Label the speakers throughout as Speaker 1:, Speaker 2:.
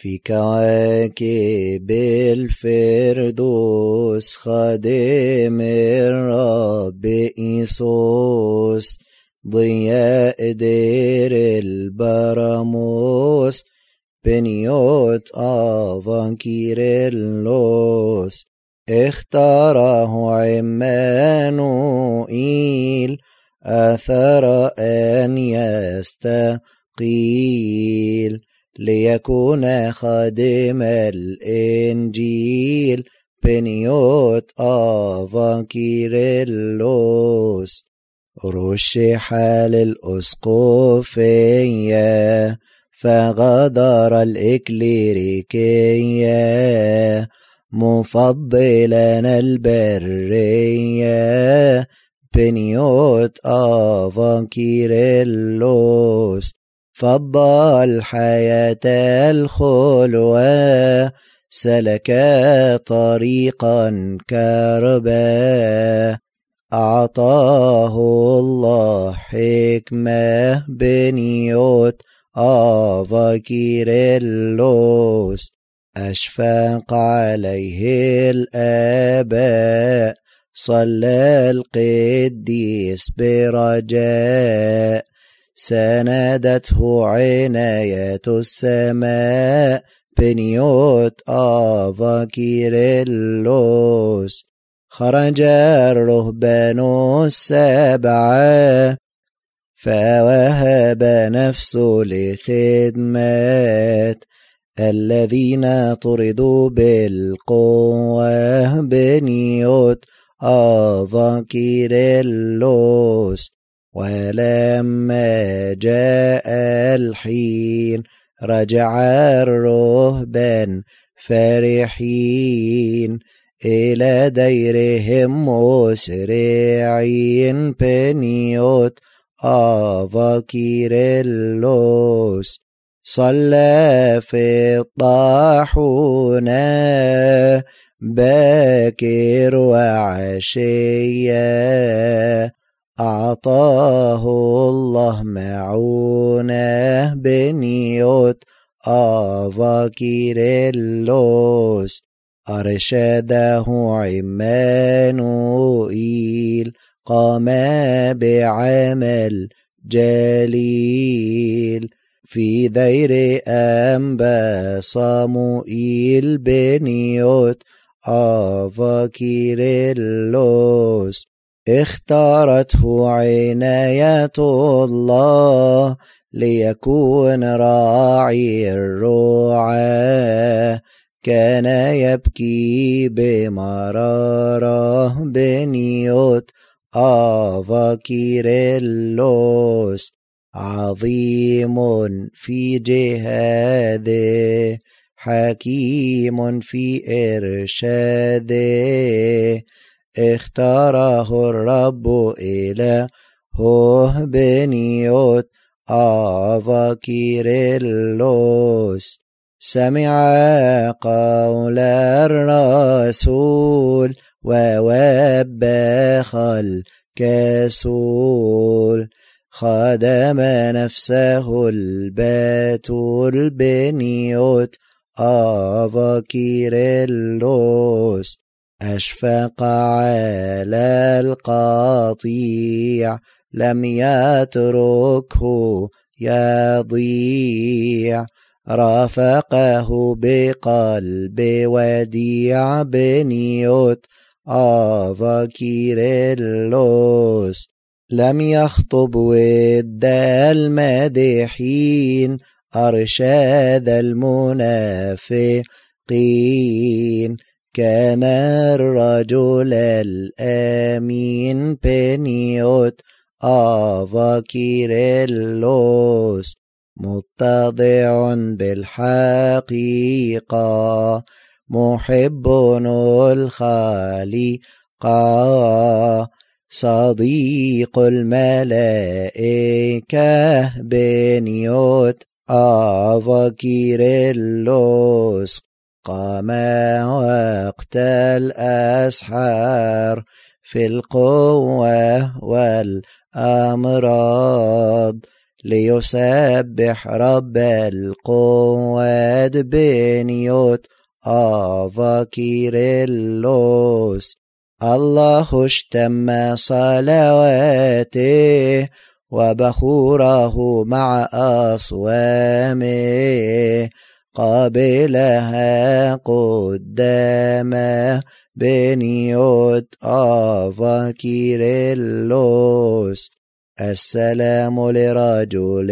Speaker 1: في كواكب الفردوس خادم الرب إيسوس ضياء دير البراموس بنيوت آفان كيرلوس اختاره عمانوئيل أثر أن يستقيل ليكون خادم الإنجيل بنيوت آفان رشح للأسقفية فغدر الإكليريكية مفضلا البرية بنيوت آفان فضى الحياة الخلوى سلك طريقا كربا أعطاه الله حكمة بنيوت آفاكيريلوس أشفق عليه الآباء صلى القديس برجاء ساندته عنايات السماء بنيوت آفا كيرلوس خرج الرهبان السبعة فوهب نفسه لخدمات الذين طردوا بالقوة بنيوت آفا كيرلوس ولما جاء الحين رجع الرهبان فرحين إلى ديرهم مسرعين بنيوت أفاكير اللوس صلى في الطاحونة باكر وعشية أعطاه الله معونه بنيوت آفا أرشده عمانوئيل قام بعمل جليل في دير أنبا صموئيل بنيوت آفا اختارته عناية الله ليكون راعي الرعاة كان يبكي بمرارة بنيوت آفاكيريلوس عظيم في جهاده حكيم في إرشاده اختاره الرب إلهه بنيوت آفا كيرلوس سمع قول الرسول ووبخ الكسول خدم نفسه البتول بنيوت آفا كيرلوس أشفق على القطيع لم يتركه يضيع رافقه بقلب وديع بنيوت آفا كيرلوس لم يخطب ود المادحين أرشاد المنافقين كان الرجل الآمين بنيوت آفا كيرلوس متضع بالحقيقة محب الخليقة صديق الملائكة بنيوت آفا كيرلوس قام الاسحار في القوة والأمراض ليسبح رب القوات بنيوت آفا كيرلوس الله اشتم صلواته وبخوره مع أصوامه قبلها قدام بنيوت آفا كيرلوس السلام لرجل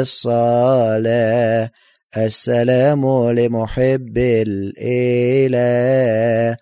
Speaker 1: الصلاة السلام لمحب الإله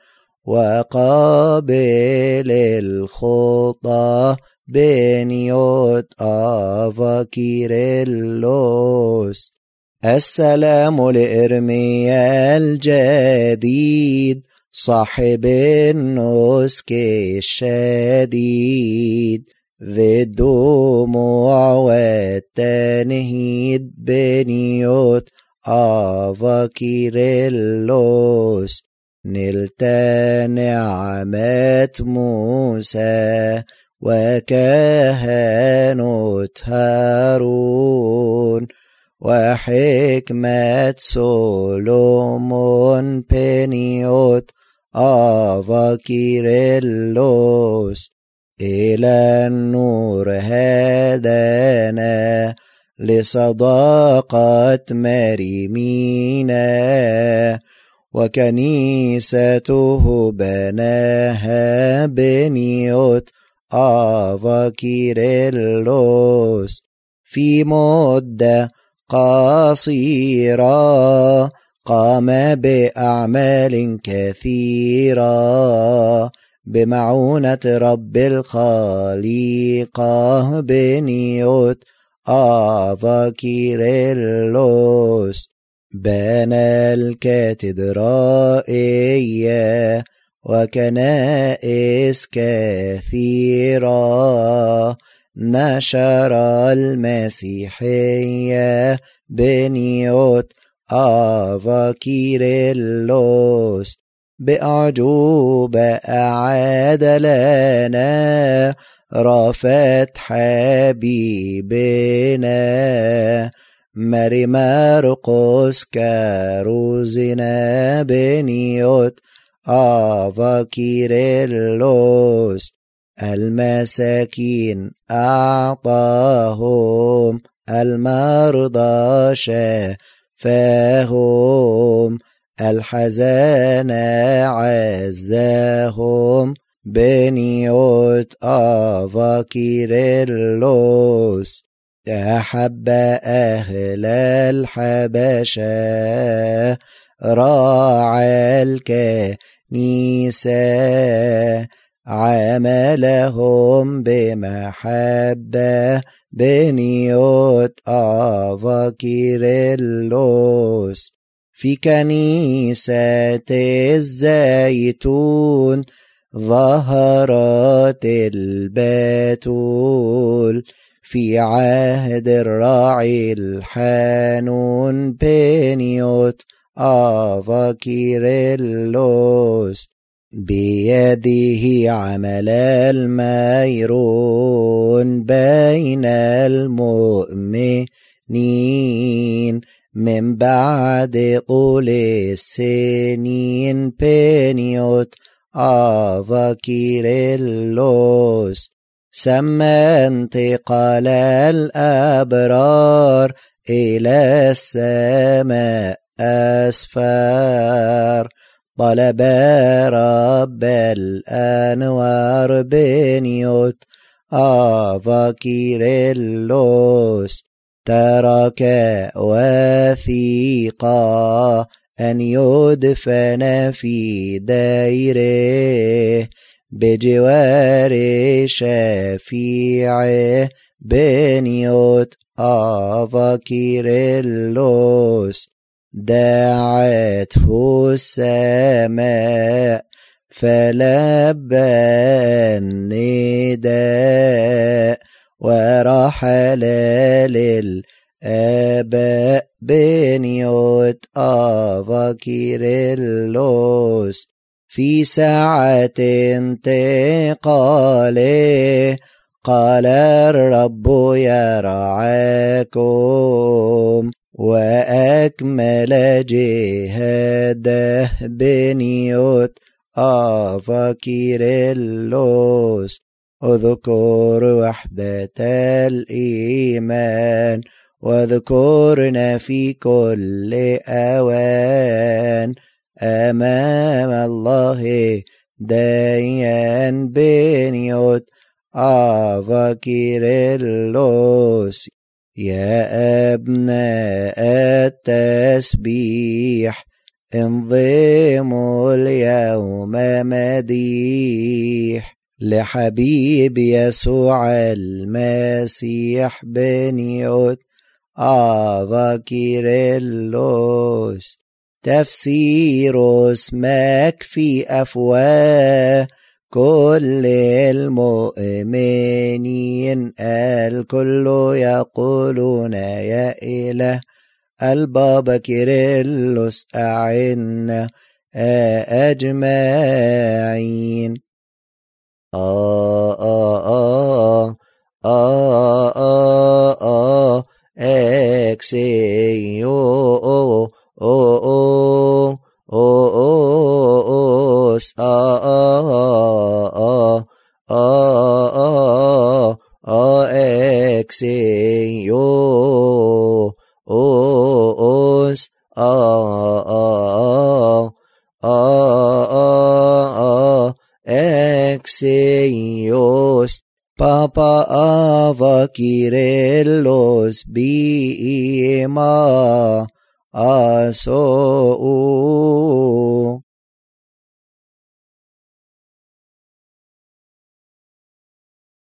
Speaker 1: وقابل الخطى بنيوت آفا كيرلوس السلام لإرميا الجديد صاحب النسك الشديد ذي الدموع والتنهيد بنيوت أفاكيريلوس نلت نعمات موسى وكهنوت هارون وحكمة سولومون بنيوت آفا كيرلوس إلى النور هدانا لصداقة مريمينا وكنيسته بناها بنيوت آفا كيرلوس في مده قصيرا قام بأعمال كثيرة بمعونة رب الخليقة بنيوت آفا كيريلوس بنى الكاتدرائية وكنائس كثيرة نشر المسيحية بنيوت آفا كيريلوس بأعجوبة أعاد لنا رفات حبيبنا ماري مارقوس كاروزنا بنيوت آفا كيريلوس المساكين أعطاهم المرضى شافاهم الحزان عزاهم بنيوت آفا كيرلوس أحب أهل الحبشة راعى الكنيسة عملهم بمحبة بنيوت أفاكيرلوس في كنيسة الزيتون ظهرت البتول في عهد الراعي الحنون بنيوت أفاكيرلوس بيده عمل الميرون بين المؤمنين من بعد طول السنين بنيوت آفا كيرلوس سمى انتقال الأبرار إلى السماء أسفار طلب رب الأنوار بنيوت أفكير اللوس ترك وثيقا أن يدفن في ديره بجوار شفيعه بنيوت أفكير اللوس دعته السماء فلبى النداء ورحل للآباء بنيوت أفكير اللوس في ساعة انتقاله قال الرب يرعاكم وأكمل جهاده بنيوت اللوس اذكر وحدة الإيمان واذكرنا في كل أوان أمام الله دايان بنيوت اللوس يا أبناء التسبيح انضموا اليوم مديح لحبيب يسوع المسيح بنيوت آبا كيرلوس تفسير اسمك في أفواه كل المؤمنين الكل يقولون يا إله البابا كيرلس أعنا أجمعين آه آه آه آه آه, آه ma